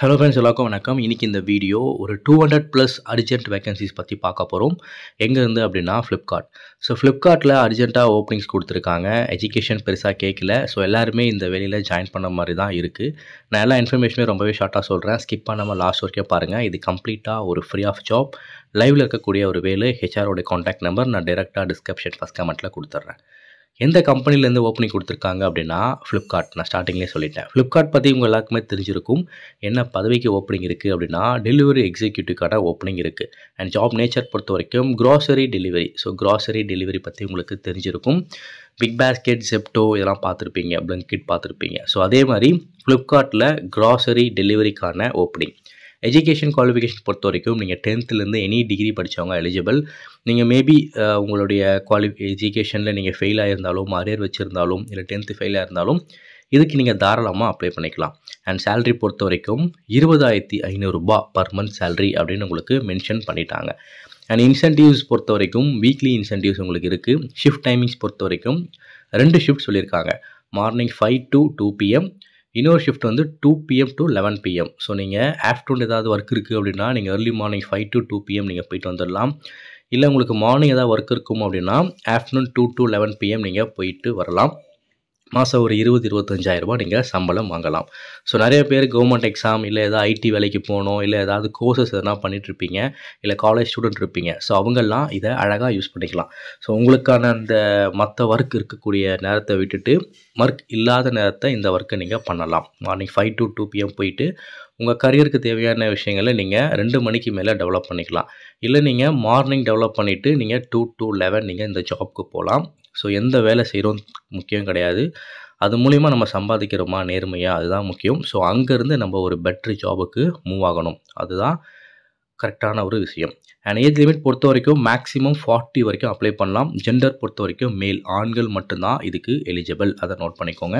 hello friends எல்லாருக்கும் வணக்கம் இன்றைக்கி இந்த வீடியோ ஒரு two hundred plus urgent vacancies பற்றி பார்க்க போகிறோம் எங்கேருந்து அப்படின்னா ஃப்ளிப்கார்ட் ஸோ ஃப்ளிப்கார்ட்டில் அர்ஜென்ட்டாக ஓப்பனிங்ஸ் கொடுத்துருக்காங்க எஜுகேஷன் பெருசாக கேட்கல ஸோ எல்லாருமே இந்த வேலையில் ஜாயின் பண்ண மாதிரி தான் இருக்குது நான் எல்லா இன்ஃபர்மேஷனே ரொம்பவே ஷார்ட்டாக சொல்கிறேன் ஸ்கிப் பண்ணாமல் லாஸ்ட் வரைக்கும் பாருங்கள் இது கம்ப்ளீட்டாக ஒரு ஃப்ரீ ஆஃப் ஜாப் லைவில் இருக்கக்கூடிய ஒரு வேலை ஹெச்ஆரோட காண்டாக்ட் நம்பர் நான் டேரெக்டாக டிஸ்கிரிப்ஷன் ஃபஸ்ட் கமெண்ட்டில் கொடுத்துட்றேன் எந்த கம்பெனிலேருந்து ஓப்பனிங் கொடுத்துருக்காங்க அப்படின்னா ஃப்ளிப்கார்ட் நான் ஸ்டார்டிங்லேயே சொல்லிட்டேன் ஃப்ளிப்கார்ட் பற்றி உங்கள் எல்லாருக்குமே தெரிஞ்சிருக்கும் என்ன பதவிக்கு ஓப்பனிங் இருக்குது அப்படின்னா டெலிவரி எக்ஸிக்யூட்டிவ்க்கான ஓப்பனிங் இருக்குது அண்ட் ஜாப் நேச்சர் பொறுத்த வரைக்கும் grocery delivery so grocery delivery பற்றி உங்களுக்கு தெரிஞ்சிருக்கும் பிக் பேஸ்கெட் செப்டோ இதெல்லாம் பார்த்துருப்பீங்க பிளங்கிட் பார்த்துருப்பீங்க ஸோ அதே மாதிரி ஃப்ளிப்கார்ட்டில் க்ராசரி டெலிவரிக்கான ஓப்பனிங் எஜுகேஷன் குவாலிஃபிகேஷன் பொறுத்த வரைக்கும் நீங்கள் டென்த்துலேருந்து எனி டிகிரி படித்தவங்க எலிஜிபிள் நீங்கள் மேபி உங்களுடைய குவாலி எஜுகேஷனில் நீங்கள் ஃபெயில் ஆகியிருந்தாலும் அரியர் வச்சுருந்தாலும் இல்லை டென்த்து ஃபெயிலாக இருந்தாலும் இதுக்கு நீங்கள் தாராளமாக அப்ளை பண்ணிக்கலாம் அண்ட் சேல்ரி பொறுத்த வரைக்கும் இருபதாயிரத்தி ஐநூறுரூபா பர் மந்த் சேல்ரி அப்படின்னு உங்களுக்கு மென்ஷன் பண்ணிட்டாங்க அண்ட் இன்சென்டிவ்ஸ் பொறுத்த வரைக்கும் வீக்லி இன்சென்டிவ்ஸ் உங்களுக்கு இருக்குது ஷிஃப்ட் டைமிங்ஸ் பொறுத்த வரைக்கும் ரெண்டு ஷிஃப்ட் சொல்லியிருக்காங்க morning five to two PM இன்னொரு ஷிஃப்ட் வந்து two PM to eleven PM so நீங்கள் ஆஃப்டர்நூன் ஏதாவது ஒர்க் இருக்குது அப்படின்னா நீங்கள் early morning five to two PM நீங்கள் போயிட்டு வந்துடலாம் இல்லை உங்களுக்கு மார்னிங் ஏதாவது ஒர்க் இருக்கும் அப்படின்னா afternoon two to eleven PM நீங்கள் போயிட்டு வரலாம் மாதம் ஒரு இருபது இருபத்தஞ்சாயிரரூபா நீங்கள் சம்பளம் வாங்கலாம் ஸோ நிறைய பேர் கவர்மெண்ட் எக்ஸாம் இல்லை ஏதாவது ஐடி வேலைக்கு போகணும் இல்லை ஏதாவது கோர்சஸ் எதனா பண்ணிகிட்ருப்பீங்க இல்லை காலேஜ் ஸ்டூடெண்ட் இருப்பீங்க ஸோ அவங்கெல்லாம் இதை அழகாக யூஸ் பண்ணிக்கலாம் ஸோ உங்களுக்கான அந்த மற்ற ஒர்க் இருக்கக்கூடிய நேரத்தை விட்டுட்டு ஒர்க் இல்லாத நேரத்தை இந்த ஒர்க்கை நீங்கள் பண்ணலாம் morning five to two PM போயிட்டு உங்கள் கரியருக்கு தேவையான விஷயங்களை நீங்கள் ரெண்டு மணிக்கு மேலே டெவலப் பண்ணிக்கலாம் இல்லை நீங்கள் மார்னிங் டெவலப் பண்ணிவிட்டு நீங்கள் டூ டூ லெவன் நீங்கள் இந்த ஜாப்க்கு போகலாம் ஸோ எந்த வேலை செய்கிறோம் முக்கியம் கிடையாது அது மூலிமா நம்ம சம்பாதிக்கிறோமா நேர்மையாக அதுதான் முக்கியம் ஸோ அங்கேருந்து நம்ம ஒரு பெட்ரு ஜாபுக்கு மூவ் ஆகணும் அதுதான் கரெக்டான ஒரு விஷயம் அண்ட் ஏஜ் லிமிட் பொறுத்த வரைக்கும் மேக்ஸிமம் ஃபார்ட்டி வரைக்கும் அப்ளை பண்ணலாம் ஜெண்டர் பொறுத்த வரைக்கும் மேல் ஆண்கள் மட்டும்தான் இதுக்கு எலிஜிபிள் அதை நோட் பண்ணிக்கோங்க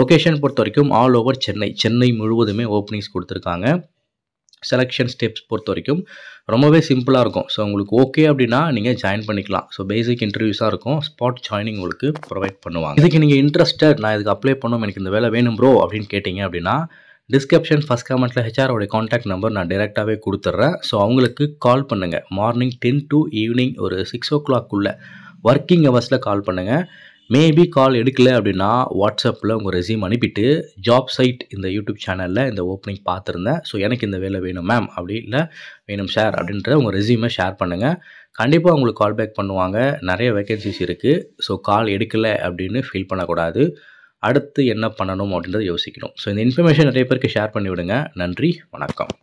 லொக்கேஷன் பொறுத்த வரைக்கும் ஆல் ஓவர் சென்னை சென்னை முழுவதுமே ஓப்பனிங்ஸ் கொடுத்துருக்காங்க செலெக்ஷன் ஸ்டெப்ஸ் பொறுத்த வரைக்கும் ரொம்பவே சிம்பிளாக இருக்கும் ஸோ உங்களுக்கு ஓகே அப்படின்னா நீங்கள் ஜாயின் பண்ணிக்கலாம் ஸோ பேசிக் இன்டர்வியூஸாக இருக்கும் ஸ்பாட் ஜாயினிங் உங்களுக்கு ப்ரொவைட் பண்ணுவாங்க இதுக்கு நீங்கள் இன்ட்ரெஸ்டட் நான் இதுக்கு அப்ளை பண்ணோம் எனக்கு இந்த வேலை வேணும் ப்ரோ அப்படின்னு கேட்டிங்க அப்படின்னா டிஸ்கிரிப்ஷன் ஃபஸ்ட் கமெண்ட்டில் ஹெச்ஆரோடைய காண்டாக்ட் நம்பர் நான் டைரெக்டாகவே கொடுத்துட்றேன் ஸோ அவங்களுக்கு கால் பண்ணுங்கள் மார்னிங் டென் டு ஈவினிங் ஒரு சிக்ஸ் ஓ கிளாக்குள்ளே ஒர்க்கிங் ஹவர்ஸில் கால் பண்ணுங்கள் மேபி கால் எடுக்கல அப்படின்னா வாட்ஸ்அப்பில் உங்கள் ரெசியூம் அனுப்பிட்டு ஜாப் சைட் இந்த யூடியூப் சேனலில் இந்த ஓப்பனிங் பார்த்துருந்தேன் ஸோ எனக்கு இந்த வேலை வேணும் மேம் அப்படி இல்லை வேணும் சார் அப்படின்றத உங்கள் ரெசியூமை ஷேர் பண்ணுங்கள் கண்டிப்பாக உங்களுக்கு கால் பேக் பண்ணுவாங்க நிறைய வேக்கன்சிஸ் இருக்குது ஸோ கால் எடுக்கலை அப்படின்னு ஃபீல் பண்ணக்கூடாது அடுத்து என்ன பண்ணணும் அப்படின்றத யோசிக்கணும் ஸோ இந்த இன்ஃபர்மேஷன் நிறைய பேருக்கு ஷேர் பண்ணிவிடுங்க நன்றி வணக்கம்